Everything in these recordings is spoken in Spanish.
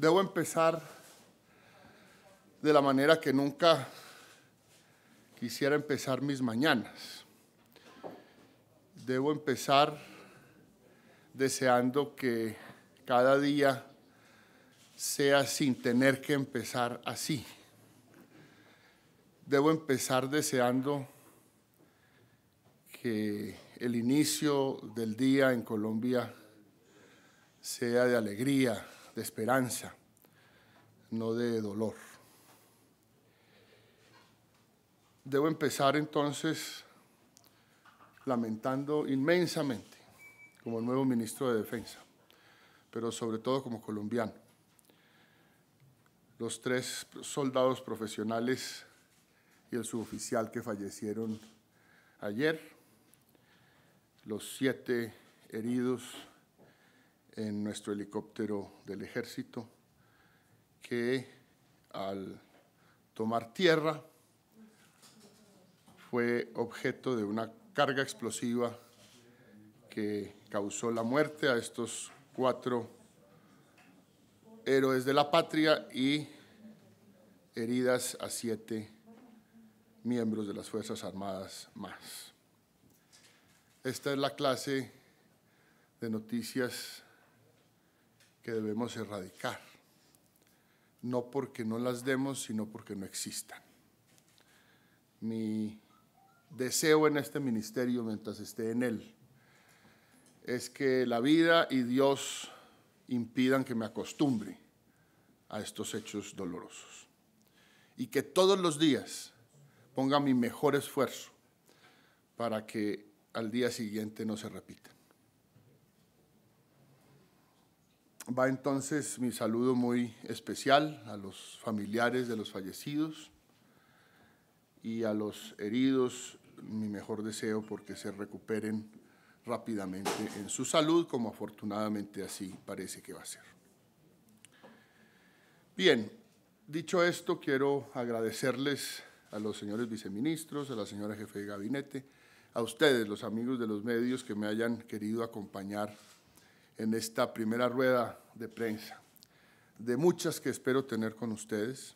debo empezar de la manera que nunca quisiera empezar mis mañanas. Debo empezar deseando que cada día sea sin tener que empezar así. Debo empezar deseando que el inicio del día en Colombia sea de alegría, esperanza, no de dolor. Debo empezar entonces lamentando inmensamente como nuevo ministro de Defensa, pero sobre todo como colombiano. Los tres soldados profesionales y el suboficial que fallecieron ayer, los siete heridos en nuestro helicóptero del ejército, que al tomar tierra fue objeto de una carga explosiva que causó la muerte a estos cuatro héroes de la patria y heridas a siete miembros de las Fuerzas Armadas más. Esta es la clase de noticias que debemos erradicar, no porque no las demos, sino porque no existan. Mi deseo en este ministerio, mientras esté en él, es que la vida y Dios impidan que me acostumbre a estos hechos dolorosos. Y que todos los días ponga mi mejor esfuerzo para que al día siguiente no se repitan. Va entonces mi saludo muy especial a los familiares de los fallecidos y a los heridos mi mejor deseo porque se recuperen rápidamente en su salud, como afortunadamente así parece que va a ser. Bien, dicho esto, quiero agradecerles a los señores viceministros, a la señora jefe de gabinete, a ustedes, los amigos de los medios que me hayan querido acompañar en esta primera rueda de prensa, de muchas que espero tener con ustedes,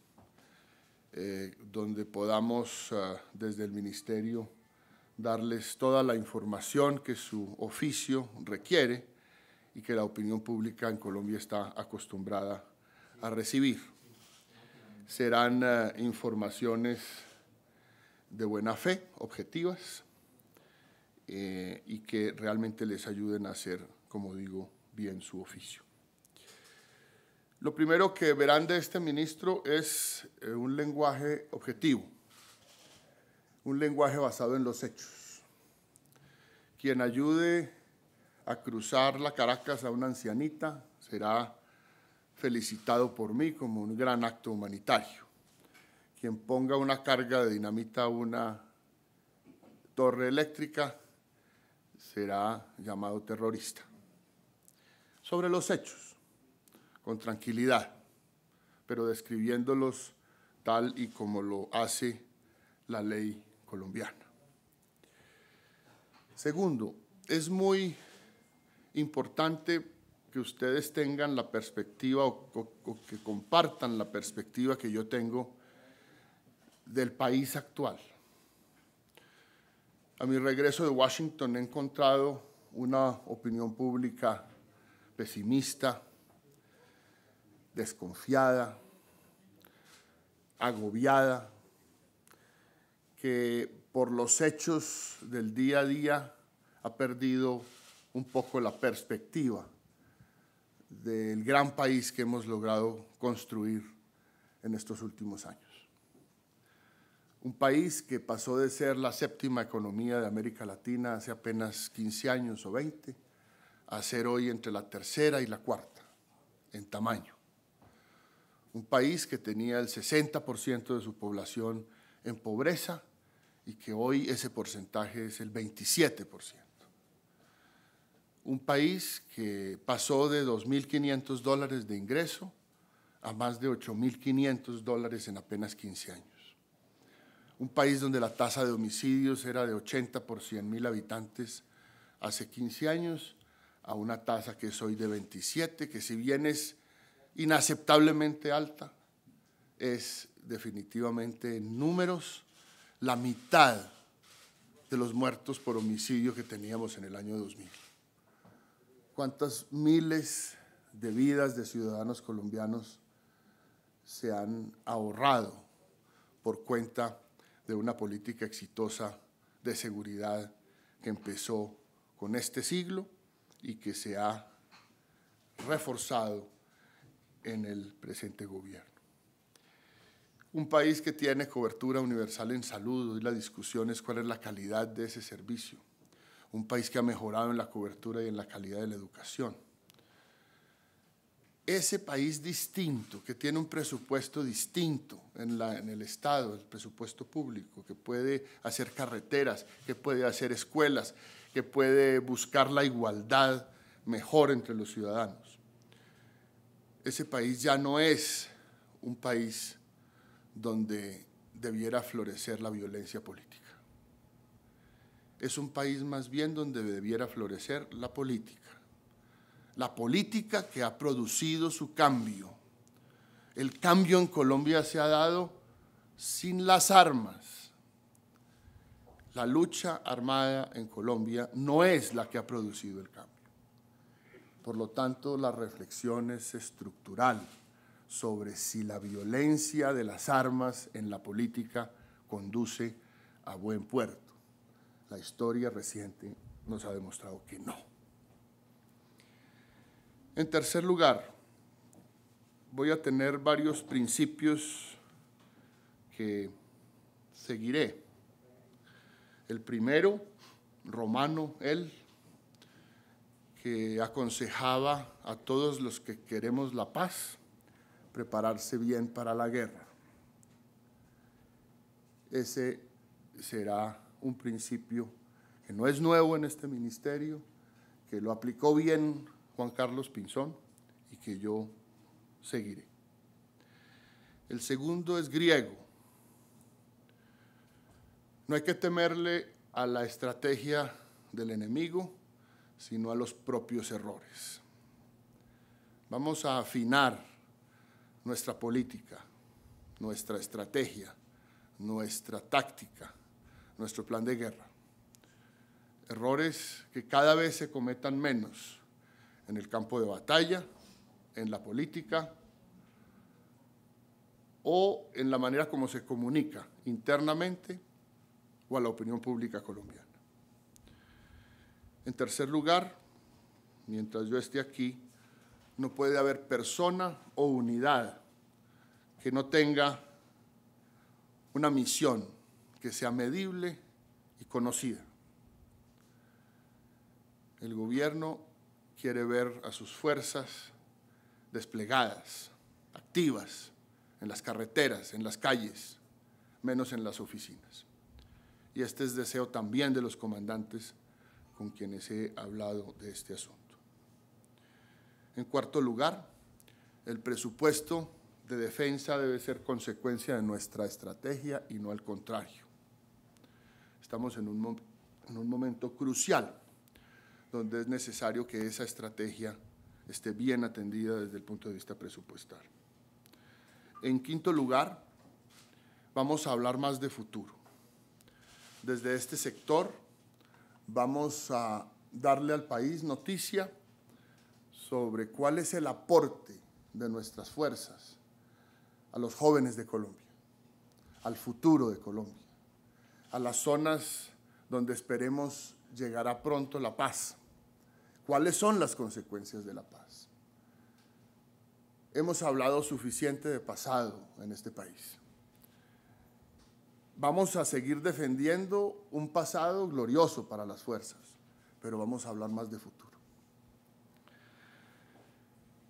eh, donde podamos ah, desde el ministerio darles toda la información que su oficio requiere y que la opinión pública en Colombia está acostumbrada a recibir. Serán ah, informaciones de buena fe, objetivas, eh, y que realmente les ayuden a hacer, como digo, bien su oficio. Lo primero que verán de este ministro es eh, un lenguaje objetivo, un lenguaje basado en los hechos. Quien ayude a cruzar la Caracas a una ancianita será felicitado por mí como un gran acto humanitario. Quien ponga una carga de dinamita a una torre eléctrica será llamado terrorista sobre los hechos, con tranquilidad, pero describiéndolos tal y como lo hace la ley colombiana. Segundo, es muy importante que ustedes tengan la perspectiva o, que compartan la perspectiva que yo tengo del país actual. A mi regreso de Washington he encontrado una opinión pública pesimista, desconfiada, agobiada, que por los hechos del día a día ha perdido un poco la perspectiva del gran país que hemos logrado construir en estos últimos años. Un país que pasó de ser la séptima economía de América Latina hace apenas 15 años o 20 a ser hoy entre la tercera y la cuarta en tamaño. Un país que tenía el 60% de su población en pobreza y que hoy ese porcentaje es el 27%. Un país que pasó de 2.500 dólares de ingreso a más de 8.500 dólares en apenas 15 años. Un país donde la tasa de homicidios era de 80 por 100.000 habitantes hace 15 años a una tasa que es hoy de 27, que si bien es inaceptablemente alta, es definitivamente en números la mitad de los muertos por homicidio que teníamos en el año 2000. ¿Cuántas miles de vidas de ciudadanos colombianos se han ahorrado por cuenta de una política exitosa de seguridad que empezó con este siglo y que se ha reforzado en el presente gobierno. Un país que tiene cobertura universal en salud, y la discusión es cuál es la calidad de ese servicio. Un país que ha mejorado en la cobertura y en la calidad de la educación. Ese país distinto, que tiene un presupuesto distinto en, en el Estado, el presupuesto público, que puede hacer carreteras, que puede hacer escuelas, que puede buscar la igualdad mejor entre los ciudadanos. Ese país ya no es un país donde debiera florecer la violencia política. Es un país más bien donde debiera florecer la política. La política que ha producido su cambio. El cambio en Colombia se ha dado sin las armas, la lucha armada en Colombia no es la que ha producido el cambio. Por lo tanto, la reflexión es estructural sobre si la violencia de las armas en la política conduce a buen puerto. La historia reciente nos ha demostrado que no. En tercer lugar, voy a tener varios principios que seguiré el primero, Romano, él, que aconsejaba a todos los que queremos la paz, prepararse bien para la guerra. Ese será un principio que no es nuevo en este ministerio, que lo aplicó bien Juan Carlos Pinzón y que yo seguiré. El segundo es griego. No hay que temerle a la estrategia del enemigo, sino a los propios errores. Vamos a afinar nuestra política, nuestra estrategia, nuestra táctica, nuestro plan de guerra. Errores que cada vez se cometan menos en el campo de batalla, en la política o en la manera como se comunica internamente a la opinión pública colombiana. En tercer lugar, mientras yo esté aquí, no puede haber persona o unidad que no tenga una misión que sea medible y conocida. El gobierno quiere ver a sus fuerzas desplegadas, activas, en las carreteras, en las calles, menos en las oficinas y este es deseo también de los comandantes con quienes he hablado de este asunto. En cuarto lugar, el presupuesto de defensa debe ser consecuencia de nuestra estrategia y no al contrario. Estamos en un, en un momento crucial donde es necesario que esa estrategia esté bien atendida desde el punto de vista presupuestal. En quinto lugar, vamos a hablar más de futuro desde este sector. Vamos a darle al país noticia sobre cuál es el aporte de nuestras fuerzas a los jóvenes de Colombia, al futuro de Colombia, a las zonas donde esperemos llegará pronto la paz. ¿Cuáles son las consecuencias de la paz? Hemos hablado suficiente de pasado en este país. Vamos a seguir defendiendo un pasado glorioso para las fuerzas, pero vamos a hablar más de futuro.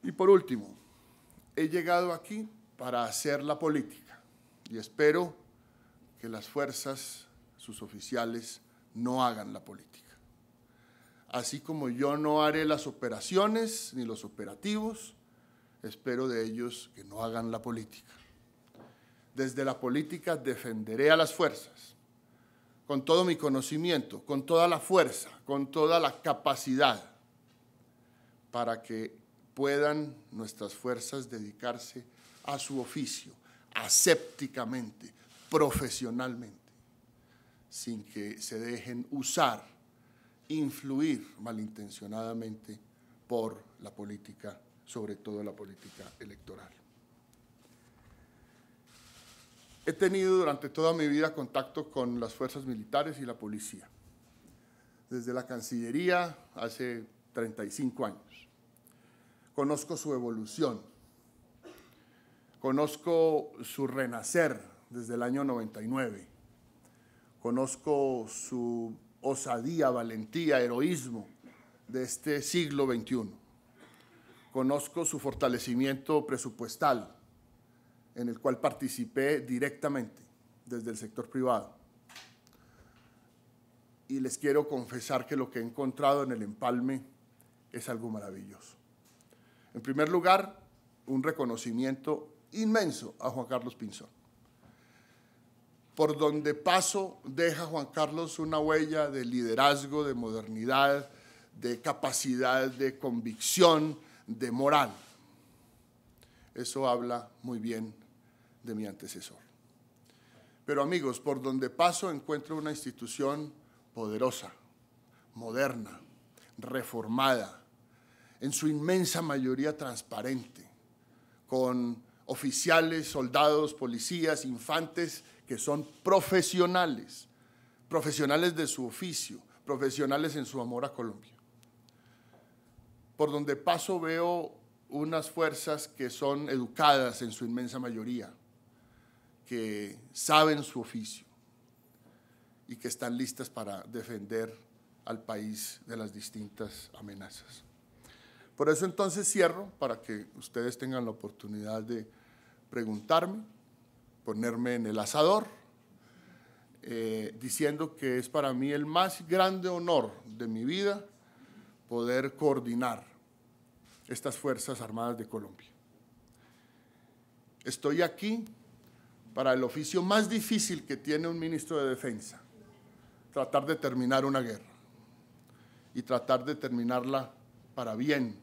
Y por último, he llegado aquí para hacer la política y espero que las fuerzas, sus oficiales, no hagan la política. Así como yo no haré las operaciones ni los operativos, espero de ellos que no hagan la política. Desde la política defenderé a las fuerzas, con todo mi conocimiento, con toda la fuerza, con toda la capacidad, para que puedan nuestras fuerzas dedicarse a su oficio, asépticamente, profesionalmente, sin que se dejen usar, influir malintencionadamente por la política, sobre todo la política electoral. He tenido durante toda mi vida contacto con las fuerzas militares y la policía, desde la Cancillería hace 35 años. Conozco su evolución, conozco su renacer desde el año 99, conozco su osadía, valentía, heroísmo de este siglo XXI, conozco su fortalecimiento presupuestal, en el cual participé directamente desde el sector privado. Y les quiero confesar que lo que he encontrado en el empalme es algo maravilloso. En primer lugar, un reconocimiento inmenso a Juan Carlos Pinzón. Por donde paso deja Juan Carlos una huella de liderazgo, de modernidad, de capacidad, de convicción, de moral. Eso habla muy bien de mi antecesor. Pero amigos, por donde paso encuentro una institución poderosa, moderna, reformada, en su inmensa mayoría transparente, con oficiales, soldados, policías, infantes que son profesionales, profesionales de su oficio, profesionales en su amor a Colombia. Por donde paso veo unas fuerzas que son educadas en su inmensa mayoría, que saben su oficio y que están listas para defender al país de las distintas amenazas. Por eso entonces cierro para que ustedes tengan la oportunidad de preguntarme, ponerme en el asador, eh, diciendo que es para mí el más grande honor de mi vida poder coordinar estas Fuerzas Armadas de Colombia. Estoy aquí para el oficio más difícil que tiene un ministro de defensa, tratar de terminar una guerra y tratar de terminarla para bien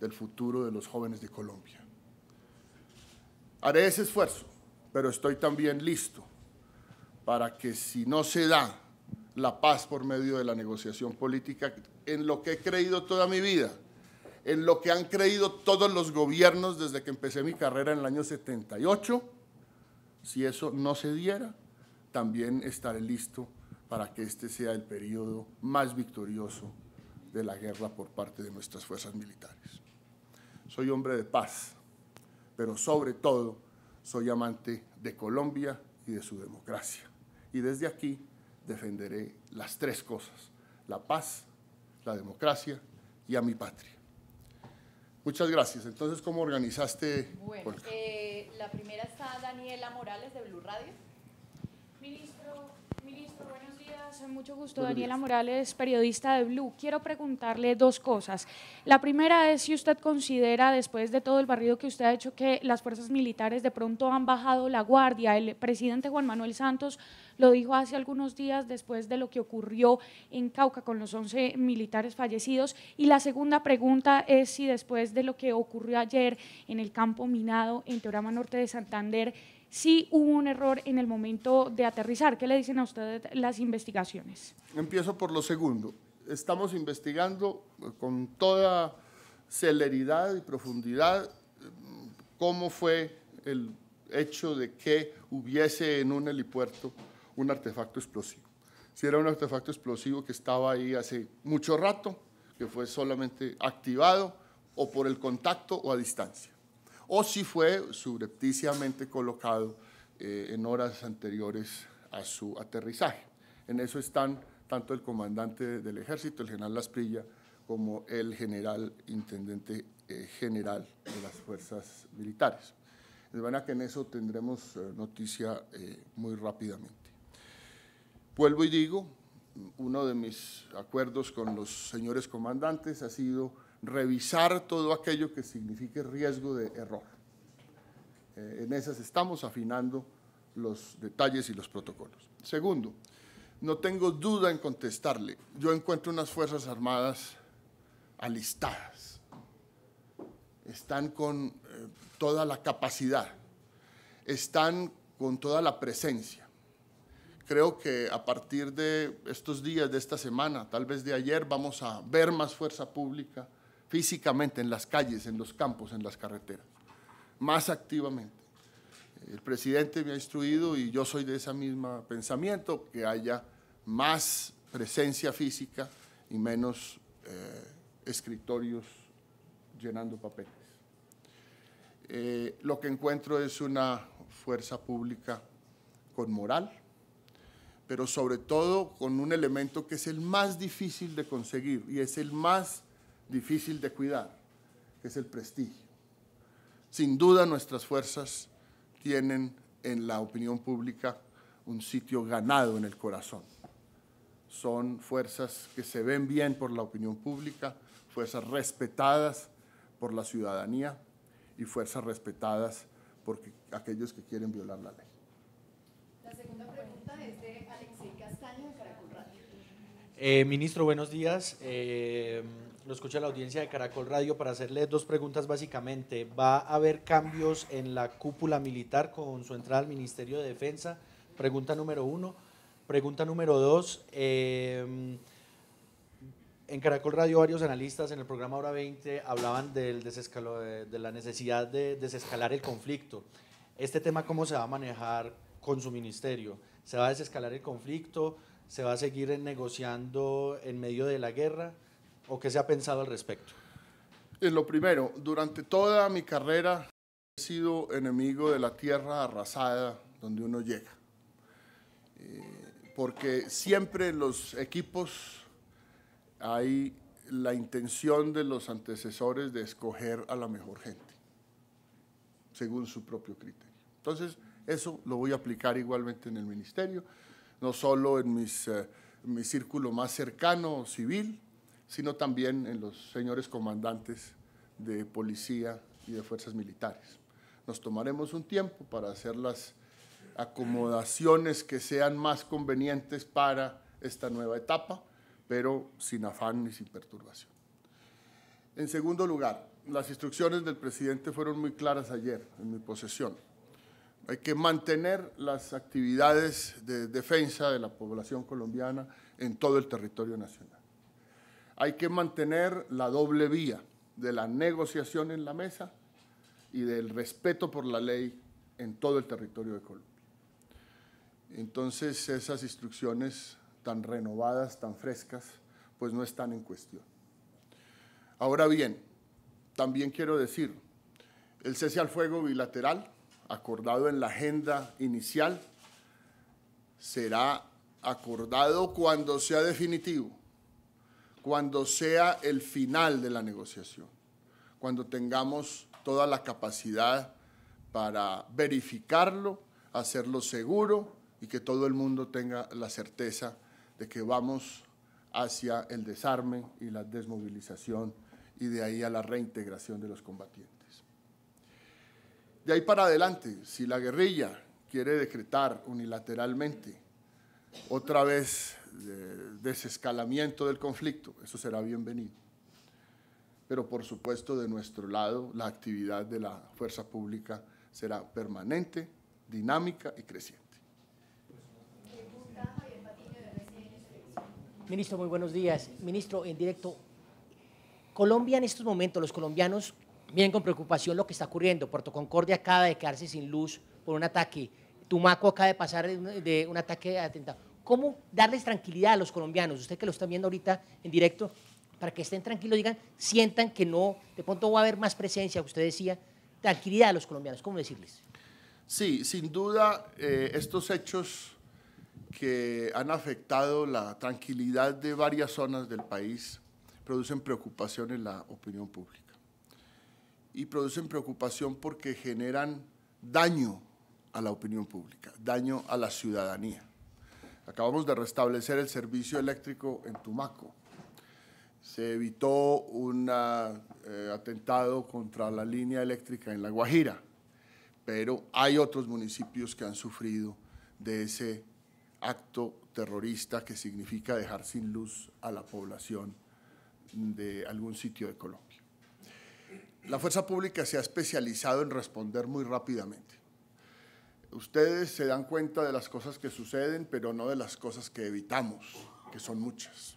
del futuro de los jóvenes de Colombia. Haré ese esfuerzo, pero estoy también listo para que si no se da la paz por medio de la negociación política, en lo que he creído toda mi vida, en lo que han creído todos los gobiernos desde que empecé mi carrera en el año 78, si eso no se diera, también estaré listo para que este sea el periodo más victorioso de la guerra por parte de nuestras fuerzas militares. Soy hombre de paz, pero sobre todo soy amante de Colombia y de su democracia. Y desde aquí defenderé las tres cosas, la paz, la democracia y a mi patria. Muchas gracias. Entonces, ¿cómo organizaste? Bueno, eh, la primera está Daniela Morales de Blue Radio. Hace mucho gusto. Daniela Morales, periodista de Blue. Quiero preguntarle dos cosas. La primera es si usted considera, después de todo el barrido que usted ha hecho, que las fuerzas militares de pronto han bajado la guardia. El presidente Juan Manuel Santos lo dijo hace algunos días después de lo que ocurrió en Cauca con los 11 militares fallecidos. Y la segunda pregunta es si después de lo que ocurrió ayer en el campo minado en Teorama Norte de Santander, si hubo un error en el momento de aterrizar. ¿Qué le dicen a ustedes las investigaciones? Empiezo por lo segundo. Estamos investigando con toda celeridad y profundidad mm, cómo fue el hecho de que hubiese en un helipuerto un artefacto explosivo. Si era un artefacto explosivo que estaba ahí hace mucho rato, que fue solamente activado o por el contacto o a distancia o si fue subrepticiamente colocado eh, en horas anteriores a su aterrizaje. En eso están tanto el comandante del ejército, el general Lasprilla, como el general intendente eh, general de las fuerzas militares. De manera que en eso tendremos eh, noticia muy rápidamente. Vuelvo y digo, uno de mis acuerdos con los señores comandantes ha sido revisar todo aquello que signifique riesgo de error. Eh, en esas estamos afinando los detalles y los protocolos. Segundo, no tengo duda en contestarle. Yo encuentro unas Fuerzas Armadas alistadas. Están con eh, toda la capacidad. Están con toda la presencia. Creo que a partir de estos días, de esta semana, tal vez de ayer, vamos a ver más fuerza pública físicamente en las calles, en los campos, en las carreteras, más activamente. El presidente me ha instruido y yo soy de ese mismo pensamiento, que haya más presencia física y menos eh, escritorios llenando papeles. Eh, lo que encuentro es una fuerza pública con moral, pero sobre todo con un elemento que es el más difícil de conseguir y es el más difícil de cuidar, que es el prestigio. Sin duda nuestras fuerzas tienen en la opinión pública un sitio ganado en el corazón. Son fuerzas que se ven bien por la opinión pública, fuerzas respetadas por la ciudadanía y fuerzas respetadas por aquellos que quieren violar la ley. La segunda pregunta es de Castaño eh, ministro, buenos días. Eh, lo escucha la audiencia de Caracol Radio para hacerle dos preguntas básicamente. ¿Va a haber cambios en la cúpula militar con su entrada al Ministerio de Defensa? Pregunta número uno. Pregunta número dos. Em, en Caracol Radio varios analistas en el programa Hora 20 hablaban del desescalo, de, la necesidad de desescalar el conflicto. ¿Este tema cómo se va a manejar con su ministerio? ¿Se va a desescalar el conflicto? ¿Se va a seguir negociando en medio de la guerra? o qué se ha pensado al respecto? En eh, lo primero, durante toda mi carrera he sido enemigo de la tierra arrasada donde uno llega. Eh, porque siempre en los equipos hay la intención de los antecesores de escoger a la mejor gente, según su propio criterio. Entonces, eso lo voy a aplicar igualmente en el ministerio, no solo en mis, eh, mi círculo más cercano civil, sino también en los señores comandantes de policía y de fuerzas militares. Nos tomaremos un tiempo para hacer las acomodaciones que sean más convenientes para esta nueva etapa, pero sin afán ni sin perturbación. En segundo lugar, las instrucciones del presidente fueron muy claras ayer en mi posesión. Hay que mantener las actividades de defensa de la población colombiana en todo el territorio nacional. Hay que mantener la doble vía de la negociación en la mesa y del respeto por la ley en todo el territorio de Colombia. Entonces esas instrucciones tan renovadas, tan frescas, pues no están en cuestión. Ahora bien, también quiero decir, el cese al fuego bilateral, acordado en la agenda inicial, será acordado cuando sea definitivo cuando sea el final de la negociación, cuando tengamos toda la capacidad para verificarlo, hacerlo seguro y que todo el mundo tenga la certeza de que vamos hacia el desarme y la desmovilización y de ahí a la reintegración de los combatientes. De ahí para adelante, si la guerrilla quiere decretar unilateralmente otra vez desescalamiento del conflicto, eso será bienvenido. Pero por supuesto de nuestro lado la actividad de la fuerza pública será permanente, dinámica y creciente. Ministro, muy buenos días. Ministro, en directo, Colombia en estos momentos, los colombianos vienen con preocupación lo que está ocurriendo. Puerto Concordia acaba de quedarse sin luz por un ataque. Tumaco acaba de pasar de un ataque a... atentado cómo darles tranquilidad a los colombianos, usted que lo está viendo ahorita en directo, para que estén tranquilos, digan, sientan que no, de pronto va a haber más presencia, usted decía, tranquilidad a los colombianos, ¿cómo decirles? Sí, sin duda, eh, estos hechos que han afectado la tranquilidad de varias zonas del país producen preocupación en la opinión pública y producen preocupación porque generan daño a la opinión pública, daño a la ciudadanía. Acabamos de restablecer el servicio eléctrico en Tumaco. Se evitó un ah, eh, atentado contra la línea eléctrica en La Guajira, pero hay otros municipios que han sufrido de ese acto terrorista que significa dejar sin luz a la población de algún sitio de Colombia. La fuerza pública se ha especializado en responder muy rápidamente ustedes se dan cuenta de las cosas que suceden, pero no de las cosas que evitamos, que son muchas.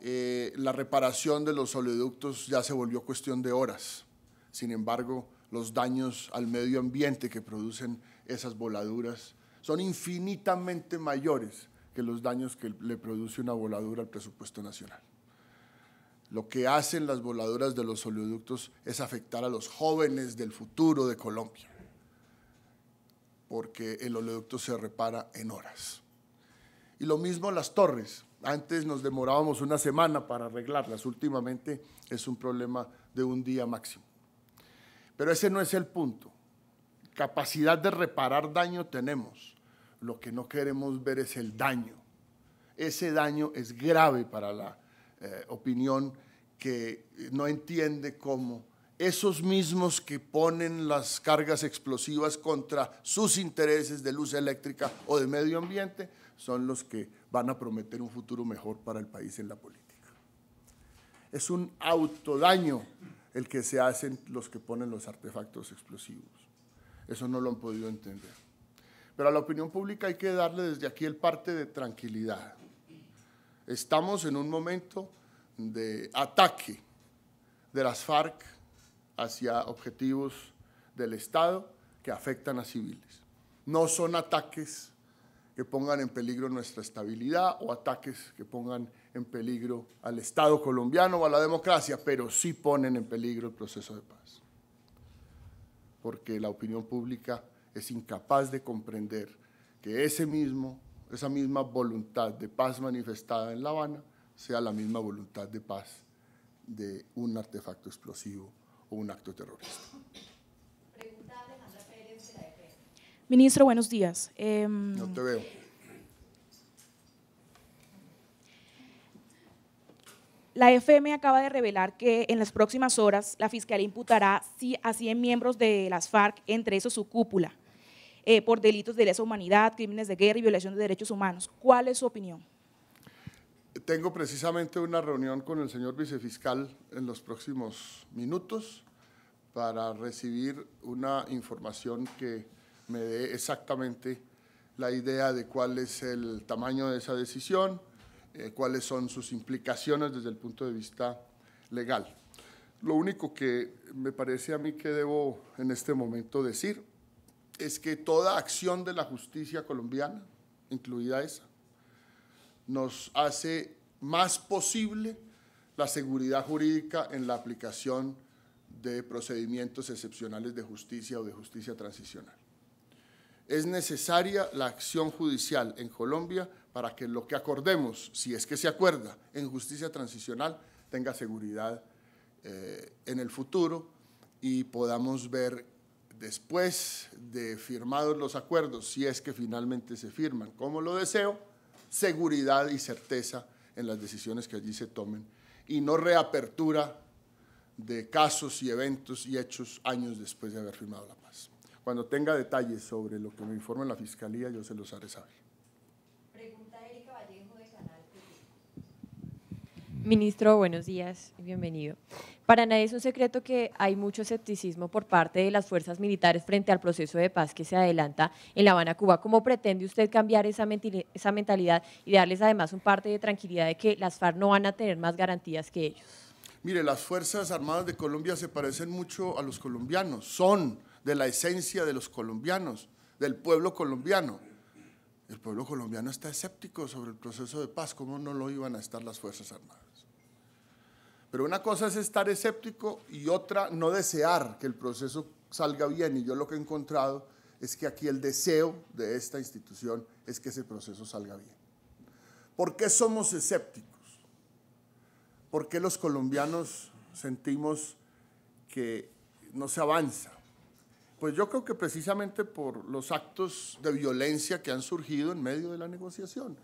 Eh, la reparación de los oleoductos ya se volvió cuestión de horas. Sin embargo, los daños al medio ambiente que producen esas voladuras son infinitamente mayores que los daños que le produce una voladura al presupuesto nacional. Lo que hacen las voladuras de los oleoductos es afectar a los jóvenes del futuro de Colombia porque el oleoducto se repara en horas. Y lo mismo las torres. Antes nos demorábamos una semana para arreglarlas, últimamente es un problema de un día máximo. Pero ese no es el punto. Capacidad de reparar daño tenemos. Lo que no queremos ver es el daño. Ese daño es grave para la eh, opinión que no entiende cómo esos mismos que ponen las cargas explosivas contra sus intereses de luz eléctrica o de medio ambiente son los que van a prometer un futuro mejor para el país en la política. Es un autodaño el que se hacen los que ponen los artefactos explosivos. Eso no lo han podido entender. Pero a la opinión pública hay que darle desde aquí el parte de tranquilidad. Estamos en un momento de ataque de las FARC hacia objetivos del Estado que afectan a civiles. No son ataques que pongan en peligro nuestra estabilidad o ataques que pongan en peligro al Estado colombiano o a la democracia, pero sí ponen en peligro el proceso de paz. Porque la opinión pública es incapaz de comprender que ese mismo, esa misma voluntad de paz manifestada en La Habana sea la misma voluntad de paz de un artefacto explosivo un acto terrorista. Ministro, buenos días. Em, no te veo. La FM acaba de revelar que en las próximas horas la Fiscalía imputará a 100 miembros de las FARC, entre esos su cúpula, eh, por delitos de lesa humanidad, crímenes de guerra y violación de derechos humanos. ¿Cuál es su opinión? Tengo precisamente una reunión con el señor vicefiscal en los próximos minutos para recibir una información que me dé exactamente la idea de cuál es el tamaño de esa decisión, eh, cuáles son sus implicaciones desde el punto de vista legal. Lo único que me parece a mí que debo en este momento decir es que toda acción de la justicia colombiana, incluida esa, nos hace más posible la seguridad jurídica en la aplicación de procedimientos excepcionales de justicia o de justicia transicional. Es necesaria la acción judicial en Colombia para que lo que acordemos, si es que se acuerda, en justicia transicional tenga seguridad eh, en el futuro y podamos ver después de firmados los acuerdos, si es que finalmente se firman, como lo deseo, seguridad y certeza en las decisiones que allí se tomen y no reapertura de casos y eventos y hechos años después de haber firmado la paz. Cuando tenga detalles sobre lo que me informe la Fiscalía, yo se los haré saber. Ministro, buenos días y bienvenido. Para nadie es un secreto que hay mucho escepticismo por parte de las fuerzas militares frente al proceso de paz que se adelanta en La Habana, Cuba. ¿Cómo pretende usted cambiar esa, esa mentalidad y darles además un parte de tranquilidad de que las FARC no van a tener más garantías que ellos? Mire, las Fuerzas Armadas de Colombia se parecen mucho a los colombianos, son de la esencia de los colombianos, del pueblo colombiano. El pueblo colombiano está escéptico sobre el proceso de paz, ¿cómo no lo iban a estar las Fuerzas Armadas? Pero una cosa es estar escéptico y otra no desear que el proceso salga bien. Y yo lo que he encontrado es que aquí el deseo de esta institución es que ese proceso salga bien. ¿Por qué somos escépticos? ¿Por qué los colombianos sentimos que no se avanza? Pues yo creo que precisamente por los actos de violencia que han surgido en medio de la negociación.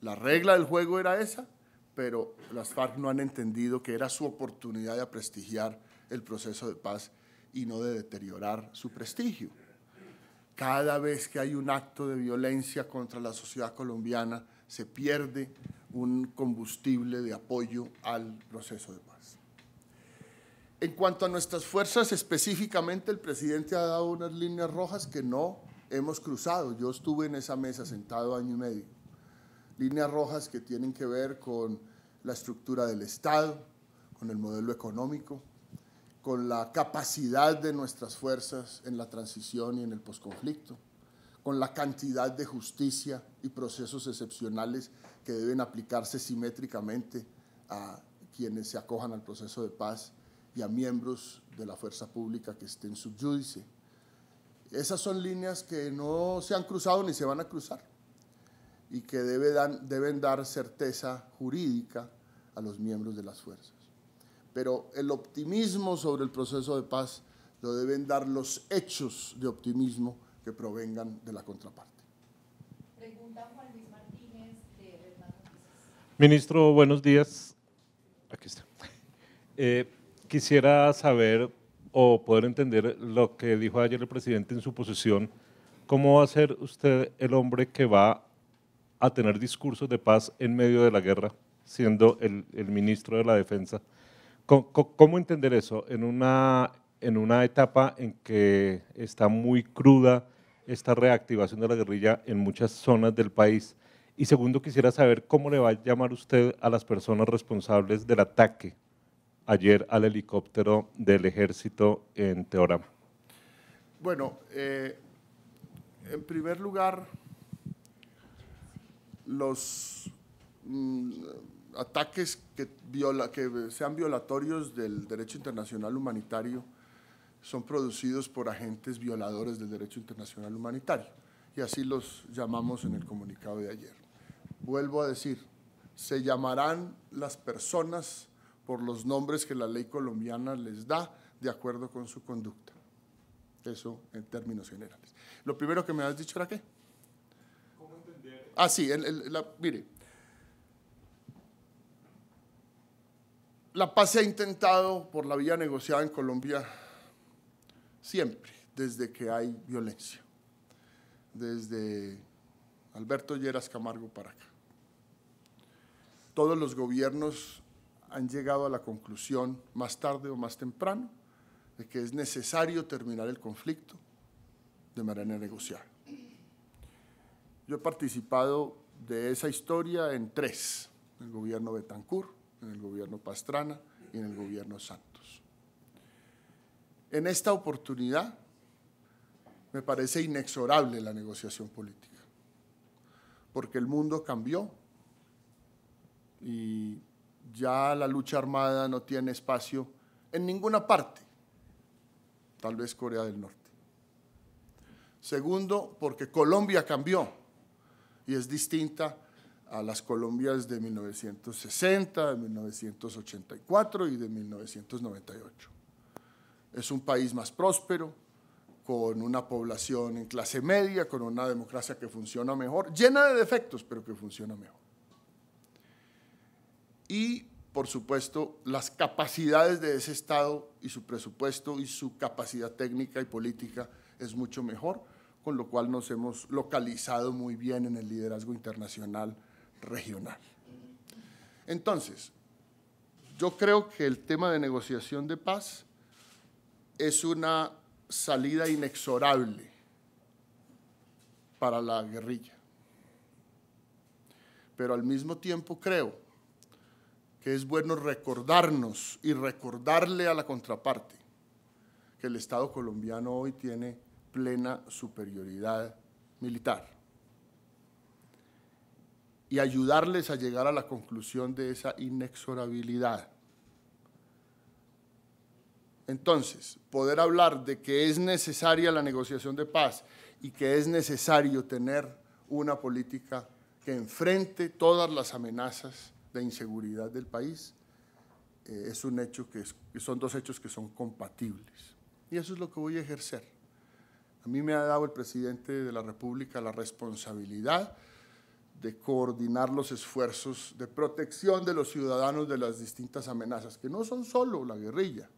La regla del juego era esa, pero las FARC no han entendido que era su oportunidad de prestigiar el proceso de paz y no de deteriorar su prestigio. Cada vez que hay un acto de violencia contra la sociedad colombiana, se pierde un combustible de apoyo al proceso de paz. En cuanto a nuestras fuerzas, específicamente el presidente ha dado unas líneas rojas que no hemos cruzado. Yo estuve en esa mesa sentado año y medio. Líneas rojas que tienen que ver con la estructura del Estado, con el modelo económico, con la capacidad de nuestras fuerzas en la transición y en el posconflicto, con la cantidad de justicia y procesos excepcionales que deben aplicarse simétricamente a quienes se acojan al proceso de paz y a miembros de la fuerza pública que estén subyúdice. Esas son líneas que no se han cruzado ni se van a cruzar y que deben dar certeza jurídica a los miembros de las fuerzas. Pero el optimismo sobre el proceso de paz lo deben dar los hechos de optimismo que provengan de la contraparte. Pregunta Juan Luis Martínez de Ministro, buenos días. Aquí está. Eh, quisiera saber o poder entender lo que dijo ayer el presidente en su posición. ¿Cómo va a ser usted el hombre que va a tener discursos de paz en medio de la guerra, siendo el, ministro de la Defensa. ¿Cómo, entender eso en una, en una etapa en que está muy cruda esta reactivación de la guerrilla en muchas zonas del país? Y segundo, quisiera saber cómo le va a llamar usted a las personas responsables del ataque ayer al helicóptero del ejército en Teorama. Bueno, eh, en primer lugar, los mm, ataques que, viola, que sean violatorios del derecho internacional humanitario son producidos por agentes violadores del derecho internacional humanitario, y así los llamamos en el comunicado de ayer. Vuelvo a decir, se llamarán las personas por los nombres que la ley colombiana les da de acuerdo con su conducta. Eso en términos generales. Lo primero que me has dicho era qué? Así, ah, sí, mire. La paz se ha intentado por la vía negociada en Colombia siempre, desde que hay violencia, desde Alberto Lleras Camargo para acá. Todos los gobiernos han llegado a la conclusión, más tarde o más temprano, de que es necesario terminar el conflicto de manera negociada. Yo he participado de esa historia en tres, en el gobierno Betancur, en el gobierno Pastrana y en el gobierno Santos. En esta oportunidad me parece inexorable la negociación política, porque el mundo cambió y ya la lucha armada no tiene espacio en ninguna parte, tal vez Corea del Norte. Segundo, porque Colombia cambió y es distinta a las Colombias de 1960, de 1984 y de 1998. Es un país más próspero, con una población en clase media, con una democracia que funciona mejor, llena de defectos, pero que funciona mejor. Y, por supuesto, las capacidades de ese Estado y su presupuesto y su capacidad técnica y política es mucho mejor con lo cual nos hemos localizado muy bien en el liderazgo internacional regional. Entonces, yo creo que el tema de negociación de paz es una salida inexorable para la guerrilla. Pero al mismo tiempo creo que es bueno recordarnos y recordarle a la contraparte que el Estado colombiano hoy tiene plena superioridad militar y ayudarles a llegar a la conclusión de esa inexorabilidad. Entonces, poder hablar de que es necesaria la negociación de paz y que es necesario tener una política que enfrente todas las amenazas de inseguridad del país eh, es un hecho que son dos hechos que son compatibles. Y eso es lo que voy a ejercer. A mí me ha dado el presidente de la República la responsabilidad de coordinar los esfuerzos de protección de los ciudadanos de las distintas amenazas, que no son solo la guerrilla.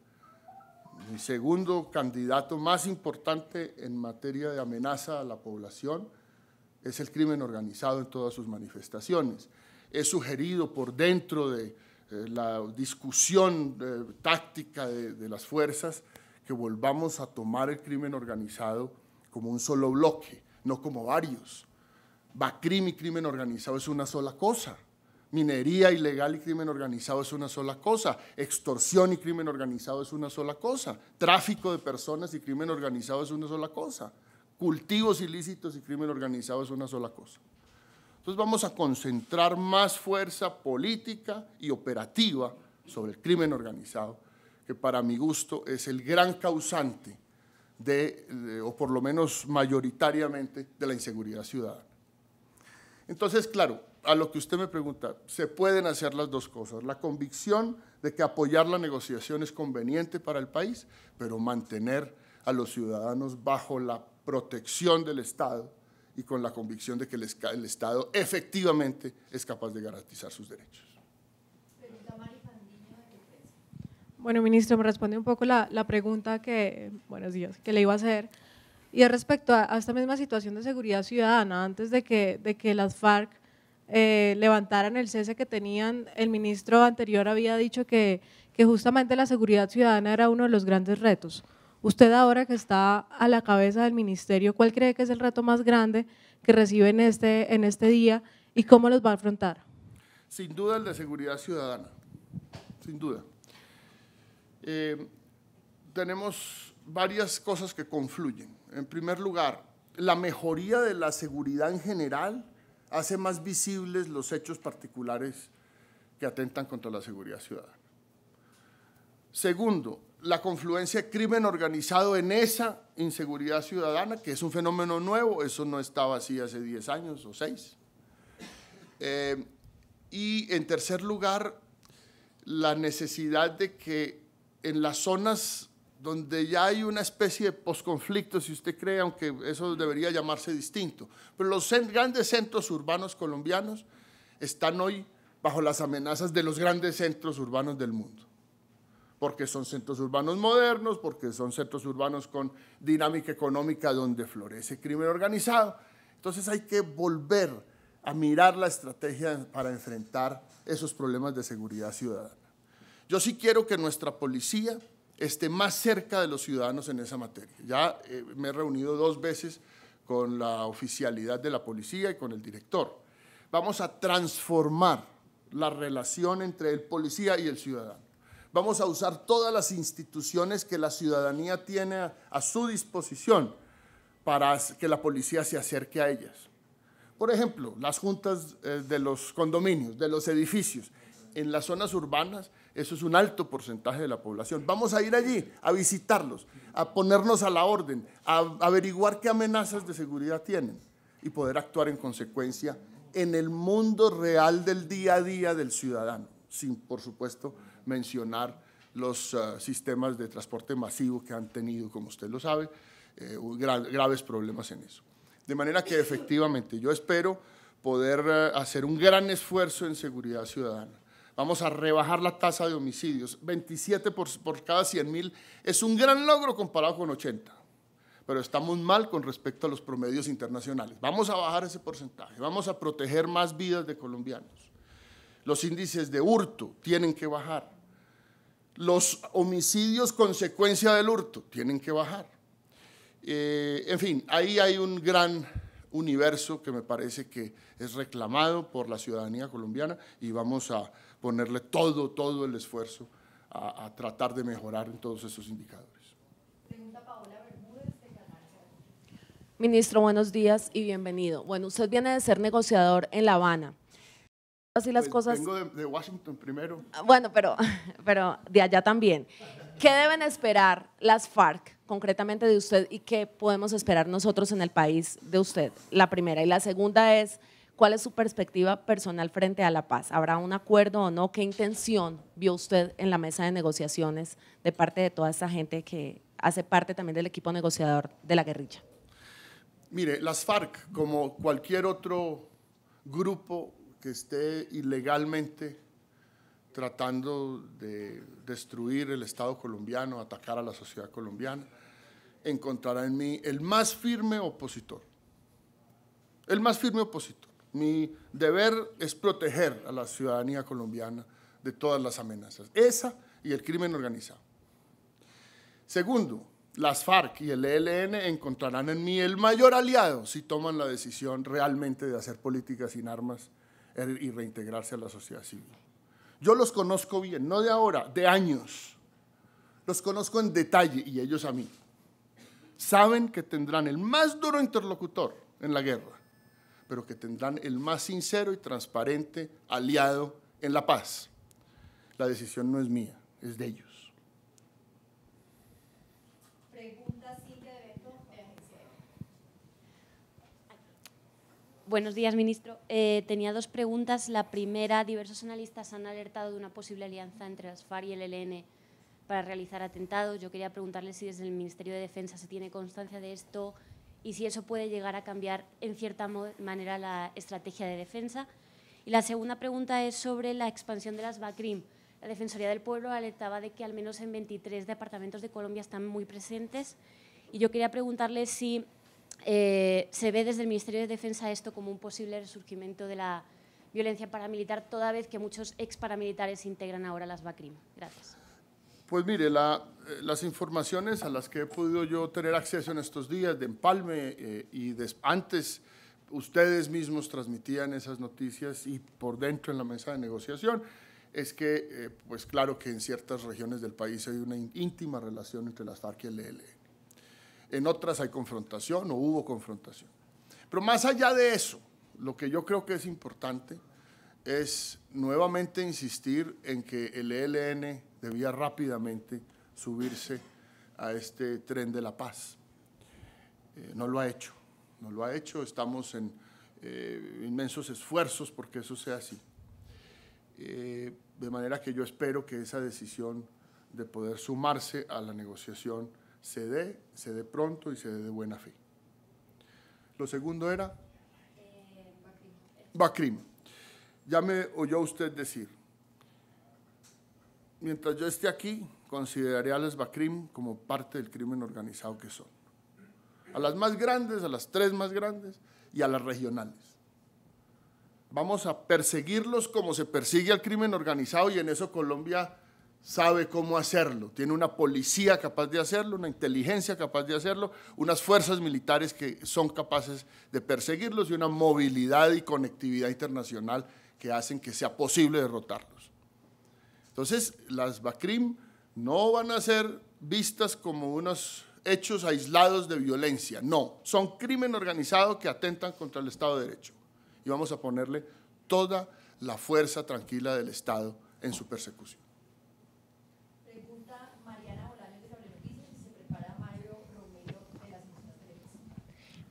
Mi segundo candidato más importante en materia de amenaza a la población es el crimen organizado en todas sus manifestaciones. He sugerido por dentro de eh, la discusión eh, táctica de las fuerzas que volvamos a tomar el crimen organizado como un solo bloque, no como varios. Bacrim y crimen organizado es una sola cosa. Minería ilegal y crimen organizado es una sola cosa. Extorsión y crimen organizado es una sola cosa. Tráfico de personas y crimen organizado es una sola cosa. Cultivos ilícitos y crimen organizado es una sola cosa. Entonces vamos a concentrar más fuerza política y operativa sobre el crimen organizado que para mi gusto es el gran causante de, eh, o por lo menos mayoritariamente, de la inseguridad ciudadana. Entonces, claro, a lo que usted me pregunta, se pueden hacer las dos cosas. La convicción de que apoyar la negociación es conveniente para el país, pero mantener a los ciudadanos bajo la protección del Estado y con la convicción de que el Estado efectivamente es capaz de garantizar sus derechos. Bueno, ministro, me responde un poco la, la pregunta que, buenos días, que le iba a hacer. Y respecto a, esta misma situación de seguridad ciudadana, antes de que, de que las FARC eh, levantaran el cese que tenían, el ministro anterior había dicho que, que justamente la seguridad ciudadana era uno de los grandes retos. Usted ahora que está a la cabeza del ministerio, ¿cuál cree que es el reto más grande que recibe este, en este día y cómo los va a afrontar? Sin duda el de seguridad ciudadana, sin duda. Eh, tenemos varias cosas que confluyen. En primer lugar, la mejoría de la seguridad en general hace más visibles los hechos particulares que atentan contra la seguridad ciudadana. Segundo, la confluencia de crimen organizado en esa inseguridad ciudadana, que es un fenómeno nuevo, eso no estaba así hace 10 años o 6. Eh, y en tercer lugar, la necesidad de que en las zonas donde ya hay una especie de posconflicto, si usted cree, aunque eso debería llamarse distinto. Pero los grandes centros urbanos colombianos están hoy bajo las amenazas de los grandes centros urbanos del mundo, porque son centros urbanos modernos, porque son centros urbanos con dinámica económica donde florece crimen organizado. Entonces hay que volver a mirar la estrategia para enfrentar esos problemas de seguridad ciudadana. Yo sí quiero que nuestra policía esté más cerca de los ciudadanos en esa materia. Ya eh, me he reunido dos veces con la oficialidad de la policía y con el director. Vamos a transformar la relación entre el policía y el ciudadano. Vamos a usar todas las instituciones que la ciudadanía tiene a, su disposición para que la policía se acerque a ellas. Por ejemplo, las juntas eh, de los condominios, de los edificios. En las zonas urbanas eso es un alto porcentaje de la población. Vamos a ir allí a visitarlos, a ponernos a la orden, a averiguar qué amenazas de seguridad tienen y poder actuar en consecuencia en el mundo real del día a día del ciudadano, sin por supuesto mencionar los eh, sistemas de transporte masivo que han tenido, como usted lo sabe, eh, graves problemas en eso. De manera que efectivamente yo espero poder eh, hacer un gran esfuerzo en seguridad ciudadana Vamos a rebajar la tasa de homicidios. 27 por, cada 100 mil es un gran logro comparado con 80 pero estamos mal con respecto a los promedios internacionales. Vamos a bajar ese porcentaje, vamos a proteger más vidas de colombianos. Los índices de hurto tienen que bajar. Los homicidios consecuencia del hurto tienen que bajar. Eh, en fin, ahí hay un gran universo que me parece que es reclamado por la ciudadanía colombiana y vamos a, ponerle todo, todo el esfuerzo a, tratar de mejorar en todos esos indicadores. Pregunta Paola Ministro, buenos días y bienvenido. Bueno, usted viene de ser negociador en La Habana. Así las pues cosas. Vengo de, de, Washington primero. Ah, bueno, pero, pero de allá también. ¿Qué deben esperar las FARC concretamente de usted y qué podemos esperar nosotros en el país de usted? La primera. Y la segunda es, ¿Cuál es su perspectiva personal frente a la paz? ¿Habrá un acuerdo o no? ¿Qué intención vio usted en la mesa de negociaciones de parte de toda esa gente que hace parte también del equipo negociador de la guerrilla? Mire, las FARC, como cualquier otro grupo que esté ilegalmente tratando de destruir el Estado colombiano, atacar a la sociedad colombiana, encontrará en mí el más firme opositor. El más firme opositor. Mi deber es proteger a la ciudadanía colombiana de todas las amenazas, esa y el crimen organizado. Segundo, las FARC y el ELN encontrarán en mí el mayor aliado si toman la decisión realmente de hacer política sin armas y reintegrarse a la sociedad civil. Yo los conozco bien, no de ahora, de años. Los conozco en detalle y ellos a mí. Saben que tendrán el más duro interlocutor en la guerra pero que tendrán el más sincero y transparente aliado en la paz. La decisión no es mía, es de ellos. Buenos días, ministro. Eh, tenía dos preguntas. La primera, diversos analistas han alertado de una posible alianza entre las FARC y el ELN para realizar atentados. Yo quería preguntarle si desde el Ministerio de Defensa se tiene constancia de esto, y si eso puede llegar a cambiar en cierta manera la estrategia de defensa. Y la segunda pregunta es sobre la expansión de las BACRIM. La Defensoría del Pueblo alertaba de que al menos en 23 departamentos de Colombia están muy presentes y yo quería preguntarle si eh, se ve desde el Ministerio de Defensa esto como un posible resurgimiento de la violencia paramilitar, toda vez que muchos ex paramilitares integran ahora las BACRIM. Gracias. Pues mire, eh, las informaciones a las que he podido yo tener acceso en estos días de empalme eh, y de, antes ustedes mismos transmitían esas noticias y por dentro en la mesa de negociación, es que, eh, pues claro que en ciertas regiones del país hay una íntima relación entre las FARC y el ELN. E. En otras hay confrontación o hubo confrontación. Pero más allá de eso, lo que yo creo que es importante es nuevamente insistir en que el ELN debía rápidamente subirse a este tren de la paz. Eh, no lo ha hecho, no lo ha hecho, estamos en eh, inmensos esfuerzos porque eso sea así. Eh, de manera que yo espero que esa decisión de poder sumarse a la negociación se dé, se dé pronto y se dé de buena fe. Lo segundo era... Bakrim. Ya me oyó usted decir mientras yo esté aquí, consideraré a las Bakrim como parte del crimen organizado que son. A las más grandes, a las tres más grandes y a las regionales. Vamos a perseguirlos como se persigue al crimen organizado y en eso Colombia sabe cómo hacerlo. Tiene una policía capaz de hacerlo, una inteligencia capaz de hacerlo, unas fuerzas militares que son capaces de perseguirlos y una movilidad y conectividad internacional que hacen que sea posible derrotarlos. Entonces, las BACRIM no van a ser vistas como unos hechos aislados de violencia, no, son crimen organizado que atentan contra el Estado de Derecho. Y vamos a ponerle toda la fuerza tranquila del Estado en su persecución. Pregunta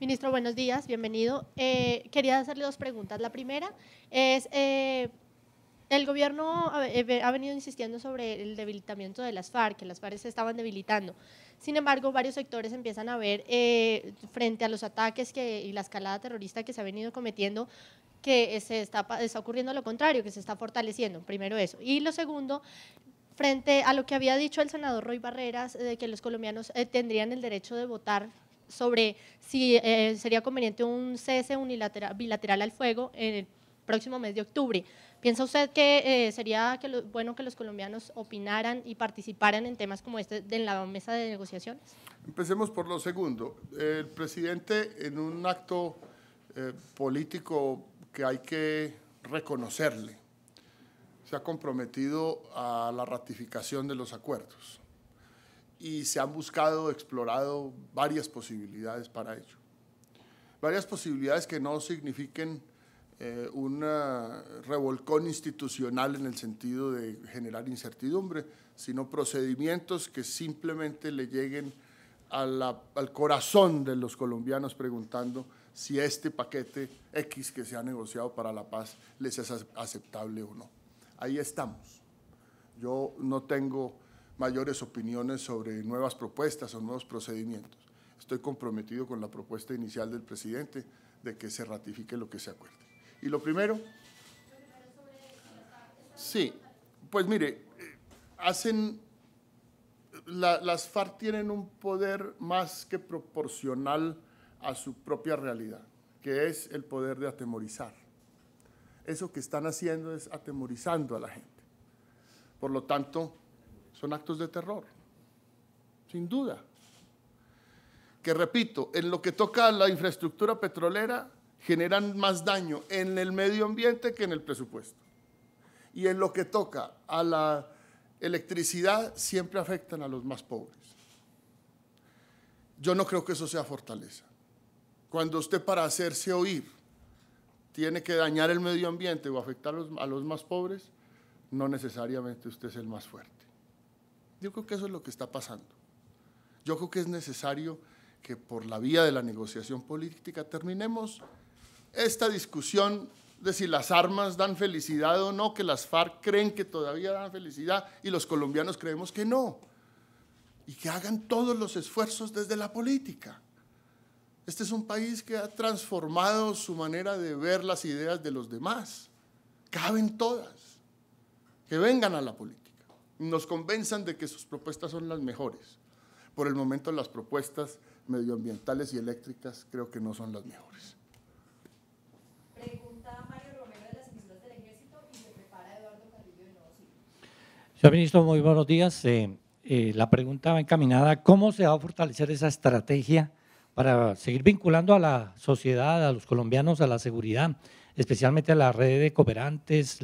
Ministro, buenos días, bienvenido. Eh, quería hacerle dos preguntas. La primera es, eh, el gobierno eh, ha venido insistiendo sobre el debilitamiento de las FARC, que las FARC se estaban debilitando. Sin embargo, varios sectores empiezan a ver, eh, frente a los ataques y la escalada terrorista que se ha venido cometiendo, que se está, ocurriendo lo contrario, que se está fortaleciendo, primero eso. Y lo segundo, frente a lo que había dicho el senador Roy Barreras, eh, de que los colombianos tendrían el derecho de votar sobre si sería conveniente un cese unilateral, bilateral al fuego, próximo mes de octubre. ¿Piensa usted que eh, sería bueno que los colombianos opinaran y participaran en temas como este de la mesa de negociaciones? Empecemos por lo segundo. El presidente en un acto eh, político que hay que reconocerle, se ha comprometido a la ratificación de los acuerdos y se han buscado, explorado varias posibilidades para ello. Varias posibilidades que no signifiquen eh, un revolcón institucional en el sentido de generar incertidumbre, sino procedimientos que simplemente le lleguen al corazón de los colombianos preguntando si este paquete X que se ha negociado para la paz les es aceptable o no. Ahí estamos. Yo no tengo mayores opiniones sobre nuevas propuestas o nuevos procedimientos. Estoy comprometido con la propuesta inicial del presidente de que se ratifique lo que se acuerde. ¿Y lo primero? Sí, pues mire, hacen, las FARC tienen un poder más que proporcional a su propia realidad, que es el poder de atemorizar. Eso que están haciendo es atemorizando a la gente. Por lo tanto, son actos de terror, sin duda. Que repito, en lo que toca a la infraestructura petrolera, generan más daño en el medio ambiente que en el presupuesto. Y en lo que toca a la electricidad, siempre afectan a los más pobres. Yo no creo que eso sea fortaleza. Cuando usted para hacerse oír tiene que dañar el medio ambiente o afectar a los, más pobres, no necesariamente usted es el más fuerte. Yo creo que eso es lo que está pasando. Yo creo que es necesario que por la vía de la negociación política terminemos esta discusión de si las armas dan felicidad o no, que las FARC creen que todavía dan felicidad y los colombianos creemos que no. Y que hagan todos los esfuerzos desde la política. Este es un país que ha transformado su manera de ver las ideas de los demás. Caben todas. Que vengan a la política. Nos convenzan de que sus propuestas son las mejores. Por el momento las propuestas medioambientales y eléctricas creo que no son las mejores. Señor ministro, muy buenos días. Eh, eh, la pregunta va encaminada, ¿cómo se va a fortalecer esa estrategia para seguir vinculando a la sociedad, a los colombianos, a la seguridad, especialmente a la red de cooperantes,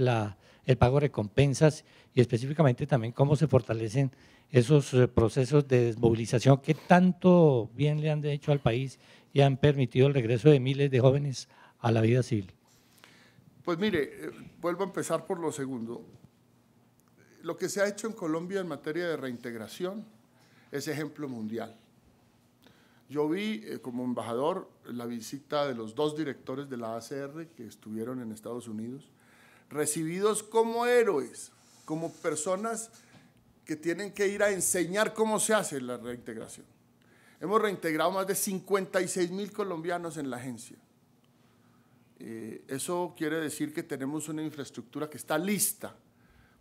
el pago de recompensas y específicamente también cómo se fortalecen esos eh, procesos de desmovilización que tanto bien le han hecho al país y han permitido el regreso de miles de jóvenes a la vida civil? Pues mire, vuelvo a empezar por lo segundo lo que se ha hecho en Colombia en materia de reintegración es ejemplo mundial. Yo vi eh, como embajador la visita de los dos directores de la ACR que estuvieron en Estados Unidos, recibidos como héroes, como personas que tienen que ir a enseñar cómo se hace la reintegración. Hemos reintegrado más de 56 mil colombianos en la agencia. Eh, eso quiere decir que tenemos una infraestructura que está lista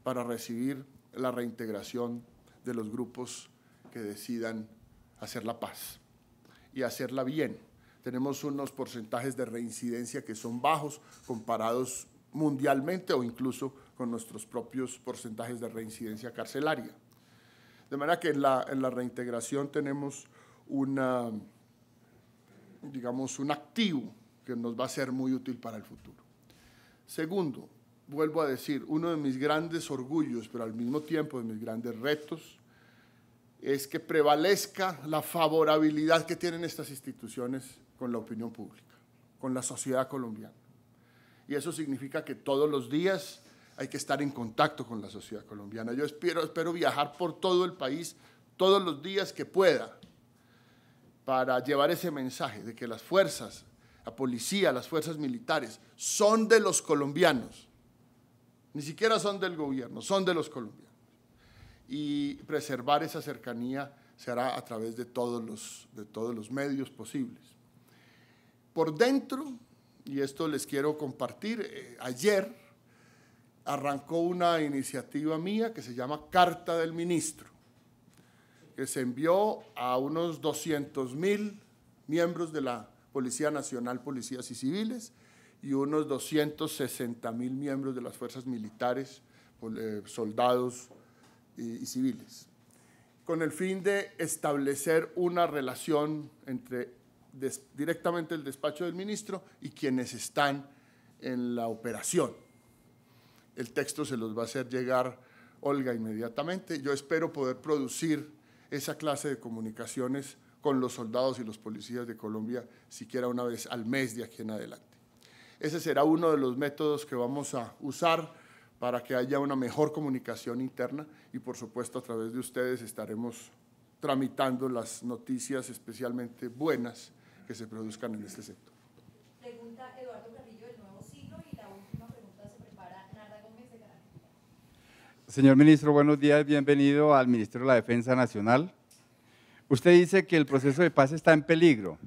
para recibir la reintegración de los grupos que decidan hacer la paz y hacerla bien. Tenemos unos porcentajes de reincidencia que son bajos comparados mundialmente o incluso con nuestros propios porcentajes de reincidencia carcelaria. De manera que en la, en la reintegración tenemos una, digamos, un activo que nos va a ser muy útil para el futuro. Segundo, vuelvo a decir, uno de mis grandes orgullos, pero al mismo tiempo de mis grandes retos, es que prevalezca la favorabilidad que tienen estas instituciones con la opinión pública, con la sociedad colombiana. Y eso significa que todos los días hay que estar en contacto con la sociedad colombiana. Yo espero, espero viajar por todo el país todos los días que pueda para llevar ese mensaje de que las fuerzas, la policía, las fuerzas militares son de los colombianos ni siquiera son del gobierno, son de los colombianos. Y preservar esa cercanía se hará a través de todos los, de todos los medios posibles. Por dentro, y esto les quiero compartir, eh, ayer arrancó una iniciativa mía que se llama Carta del Ministro, que se envió a unos 200 mil miembros de la Policía Nacional, Policías y Civiles, y unos 260 mil miembros de las fuerzas militares, pues, eh, soldados y, civiles, con el fin de establecer una relación entre directamente el despacho del ministro y quienes están en la operación. El texto se los va a hacer llegar Olga inmediatamente. Yo espero poder producir esa clase de comunicaciones con los soldados y los policías de Colombia siquiera una vez al mes de aquí en adelante. Ese será uno de los métodos que vamos a usar para que haya una mejor comunicación interna y por supuesto a través de ustedes estaremos tramitando las noticias especialmente buenas que se produzcan en este sector. Pregunta Eduardo Carrillo del Nuevo Siglo y la última pregunta se prepara Gómez de Señor ministro, buenos días, bienvenido al Ministerio de la Defensa Nacional. Usted dice que el proceso de paz está en peligro.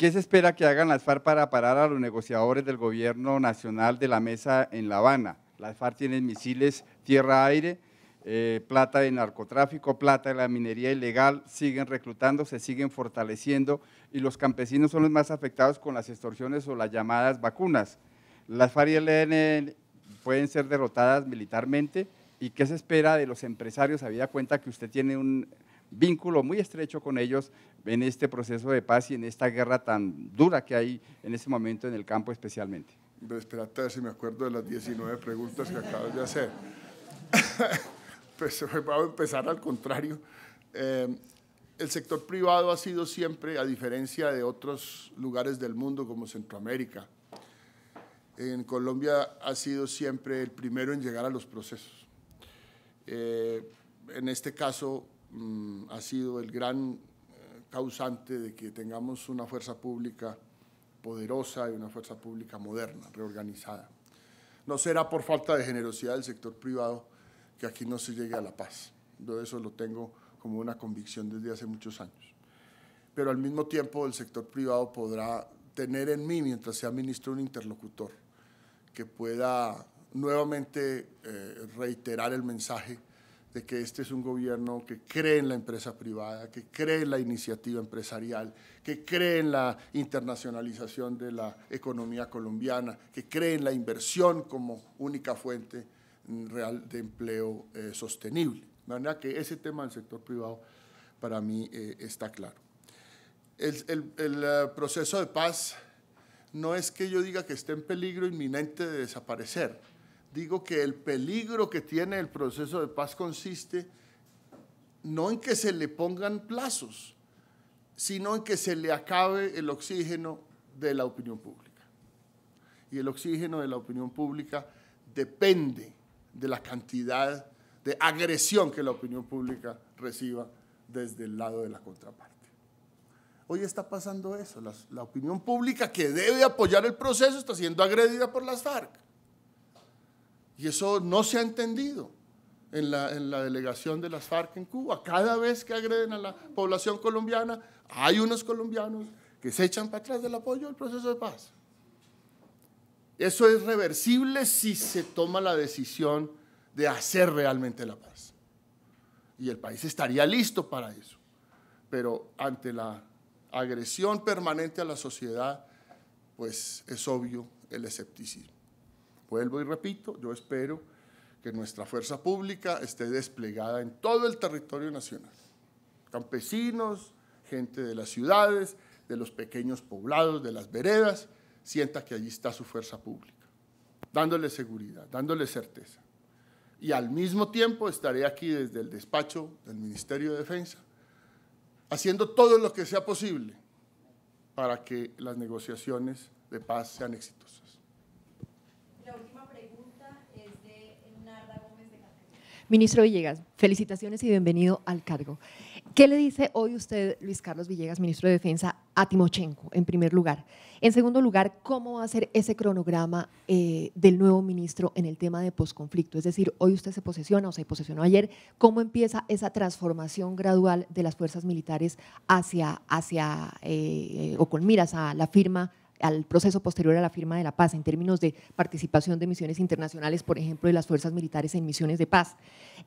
¿Qué se espera que hagan las FARC para parar a los negociadores del gobierno nacional de la mesa en La Habana? Las FARC tienen misiles tierra-aire, eh, plata de narcotráfico, plata de la minería ilegal, siguen reclutando, se siguen fortaleciendo y los campesinos son los más afectados con las extorsiones o las llamadas vacunas. Las FARC y el e pueden ser derrotadas militarmente y qué se espera de los empresarios, Había cuenta que usted tiene un vínculo muy estrecho con ellos en este proceso de paz y en esta guerra tan dura que hay en este momento en el campo especialmente. Esperate, si me acuerdo de las 19 preguntas que acabas de hacer. pues vamos a empezar al contrario. Eh, el sector privado ha sido siempre, a diferencia de otros lugares del mundo como Centroamérica, en Colombia ha sido siempre el primero en llegar a los procesos. Eh, en este caso, Mm, ha sido el gran eh, causante de que tengamos una fuerza pública poderosa y una fuerza pública moderna, reorganizada. No será por falta de generosidad del sector privado que aquí no se llegue a la paz. Yo eso lo tengo como una convicción desde hace muchos años. Pero al mismo tiempo el sector privado podrá tener en mí, mientras sea ministro, un interlocutor que pueda nuevamente eh, reiterar el mensaje de que este es un gobierno que cree en la empresa privada, que cree en la iniciativa empresarial, que cree en la internacionalización de la economía colombiana, que cree en la inversión como única fuente real de empleo eh, sostenible. De manera que ese tema del sector privado para mí eh, está claro. el eh, proceso de paz no es que yo diga que esté en peligro inminente de desaparecer digo que el peligro que tiene el proceso de paz consiste no en que se le pongan plazos, sino en que se le acabe el oxígeno de la opinión pública. Y el oxígeno de la opinión pública depende de la cantidad de agresión que la opinión pública reciba desde el lado de la contraparte. Hoy está pasando eso. La, opinión pública que debe apoyar el proceso está siendo agredida por las FARC. Y eso no se ha entendido en la, delegación de las FARC en Cuba. Cada vez que agreden a la población colombiana, hay unos colombianos que se echan para atrás del apoyo al proceso de paz. Eso es reversible si se toma la decisión de hacer realmente la paz. Y el país estaría listo para eso. Pero ante la agresión permanente a la sociedad, pues es obvio el escepticismo. Vuelvo y repito, yo espero que nuestra fuerza pública esté desplegada en todo el territorio nacional. Campesinos, gente de las ciudades, de los pequeños poblados, de las veredas, sienta que allí está su fuerza pública, dándole seguridad, dándole certeza. Y al mismo tiempo estaré aquí desde el despacho del Ministerio de Defensa, haciendo todo lo que sea posible para que las negociaciones de paz sean exitosas. Ministro Villegas, felicitaciones y bienvenido al cargo. ¿Qué le dice hoy usted, Luis Carlos Villegas, ministro de Defensa, a Timochenko, en primer lugar? En segundo lugar, ¿cómo va a ser ese cronograma eh, del nuevo ministro en el tema de posconflicto? Es decir, hoy usted se posesiona o se posesionó ayer, ¿cómo empieza esa transformación gradual de las fuerzas militares hacia, hacia eh, eh, o con miras a la firma al proceso posterior a la firma de la paz, en términos de participación de misiones internacionales, por ejemplo, de las fuerzas militares en misiones de paz.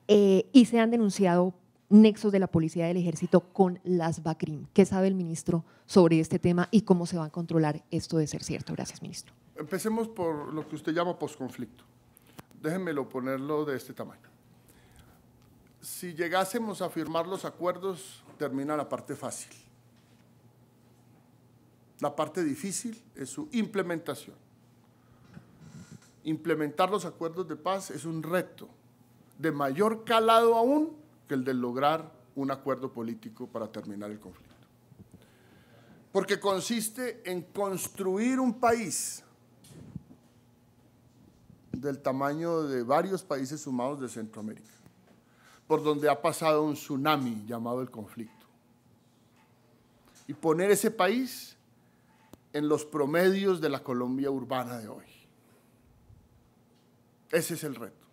Eh, y se han denunciado nexos de la policía del ejército con las BACRIM. ¿Qué sabe el ministro sobre este tema y cómo se va a controlar esto de ser cierto? Gracias, ministro. Empecemos por lo que usted llama posconflicto. Déjenmelo ponerlo de este tamaño. Si llegásemos a firmar los acuerdos, termina la parte fácil la parte difícil es su implementación. Implementar los acuerdos de paz es un reto de mayor calado aún que el de lograr un acuerdo político para terminar el conflicto. Porque consiste en construir un país del tamaño de varios países sumados de Centroamérica, por donde ha pasado un tsunami llamado el conflicto. Y poner ese país en los promedios de la Colombia urbana de hoy. Ese es el reto.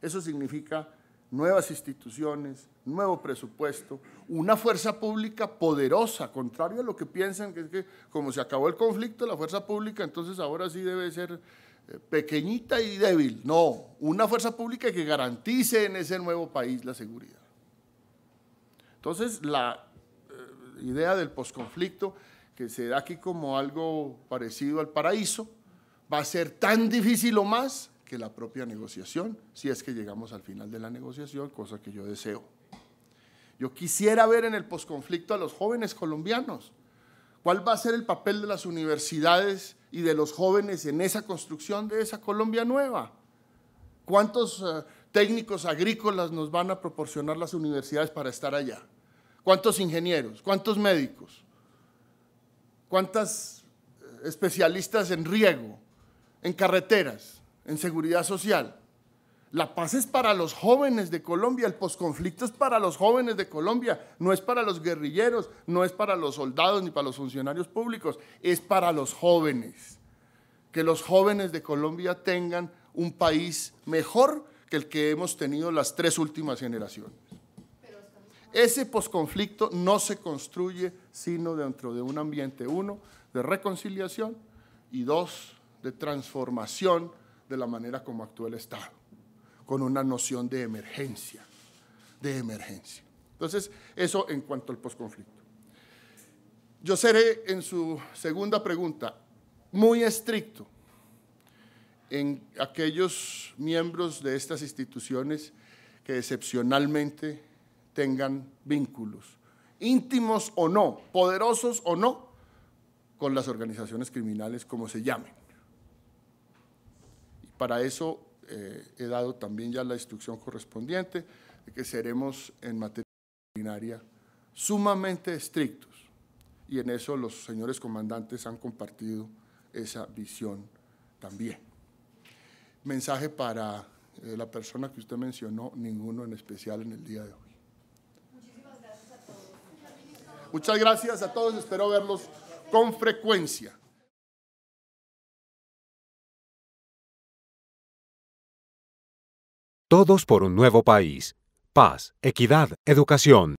Eso significa nuevas instituciones, nuevo presupuesto, una fuerza pública poderosa, contrario a lo que piensan, que es que como se acabó el conflicto, la fuerza pública entonces ahora sí debe ser eh, pequeñita y débil. No, una fuerza pública que garantice en ese nuevo país la seguridad. Entonces, la eh, idea del posconflicto que se da aquí como algo parecido al paraíso, va a ser tan difícil o más que la propia negociación, si es que llegamos al final de la negociación, cosa que yo deseo. Yo quisiera ver en el posconflicto a los jóvenes colombianos. ¿Cuál va a ser el papel de las universidades y de los jóvenes en esa construcción de esa Colombia nueva? ¿Cuántos eh, técnicos agrícolas nos van a proporcionar las universidades para estar allá? ¿Cuántos ingenieros? ¿Cuántos médicos? cuántas eh, especialistas en riego, en carreteras, en seguridad social. La paz es para los jóvenes de Colombia, el posconflicto es para los jóvenes de Colombia, no es para los guerrilleros, no es para los soldados ni para los funcionarios públicos, es para los jóvenes. Que los jóvenes de Colombia tengan un país mejor que el que hemos tenido las tres últimas generaciones. Ese posconflicto no se construye sino dentro de un ambiente, uno, de reconciliación y dos, de transformación de la manera como actúa el Estado, con una noción de emergencia, de emergencia. Entonces, eso en cuanto al posconflicto. Yo seré en su segunda pregunta muy estricto en aquellos miembros de estas instituciones que excepcionalmente tengan vínculos, íntimos o no, poderosos o no, con las organizaciones criminales como se llamen. Y para eso eh, he dado también ya la instrucción correspondiente de que seremos en materia disciplinaria sumamente estrictos. Y en eso los señores comandantes han compartido esa visión también. Mensaje para eh, la persona que usted mencionó, ninguno en especial en el día de hoy. Muchas gracias a todos, espero verlos con frecuencia. Todos por un nuevo país. Paz, equidad, educación.